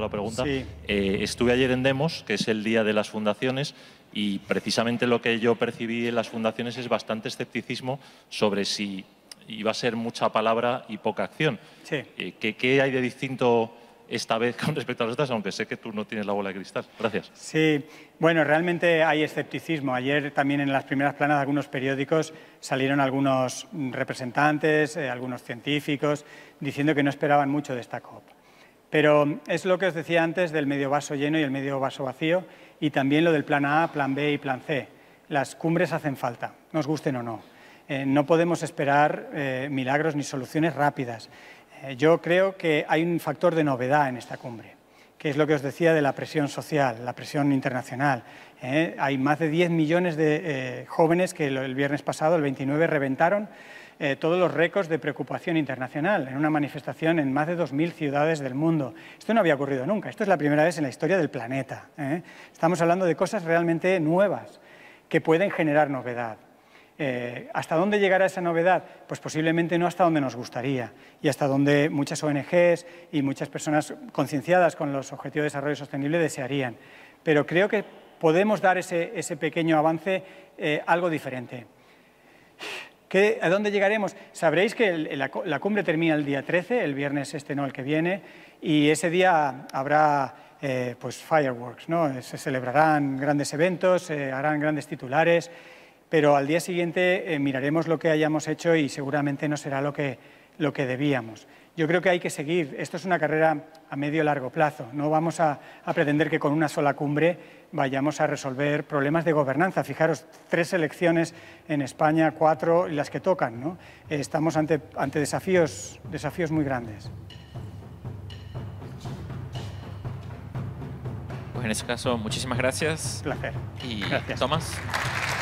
la pregunta. Eh, estuve ayer en Demos, que es el día de las fundaciones, y precisamente lo que yo percibí en las fundaciones es bastante escepticismo sobre si iba a ser mucha palabra y poca acción. Eh, ¿qué, hay de distinto esta vez con respecto a las otras, aunque sé que tú no tienes la bola de cristal. Gracias. Sí, bueno, realmente hay escepticismo. Ayer también en las primeras planas de algunos periódicos salieron algunos representantes, eh, algunos científicos, diciendo que no esperaban mucho de esta COP. Pero es lo que os decía antes del medio vaso lleno y el medio vaso vacío y también lo del plan A, plan B y plan C. Las cumbres hacen falta, nos gusten o no. Eh, no podemos esperar eh, milagros ni soluciones rápidas. Eh, yo creo que hay un factor de novedad en esta cumbre, que es lo que os decía de la presión social, la presión internacional. Hay más de 10 millones de jóvenes que el viernes pasado, el 29, reventaron eh, todos los récords de preocupación internacional en una manifestación en más de 2.000 ciudades del mundo. Esto no había ocurrido nunca, esto es la primera vez en la historia del planeta. ¿eh? Estamos hablando de cosas realmente nuevas que pueden generar novedad. Eh, ¿Hasta dónde llegará esa novedad? Pues posiblemente no hasta donde nos gustaría y hasta donde muchas ONGs y muchas personas concienciadas con los Objetivos de Desarrollo Sostenible desearían. Pero creo que podemos dar ese, pequeño avance algo diferente. ¿A dónde llegaremos? Sabréis que la, cumbre termina el día 13, el viernes este no, el que viene, y ese día habrá eh, pues fireworks, ¿no? se celebrarán grandes eventos, se harán grandes titulares, pero al día siguiente eh, miraremos lo que hayamos hecho y seguramente no será lo que lo que debíamos. Yo creo que hay que seguir. Esto es una carrera a medio largo plazo. No vamos a, pretender que con una sola cumbre vayamos a resolver problemas de gobernanza. Fijaros, tres elecciones en España, cuatro, y las que tocan. Eh, estamos ante, ante desafíos, desafíos muy grandes. Pues en ese caso, muchísimas gracias. Un placer. Y Tomás.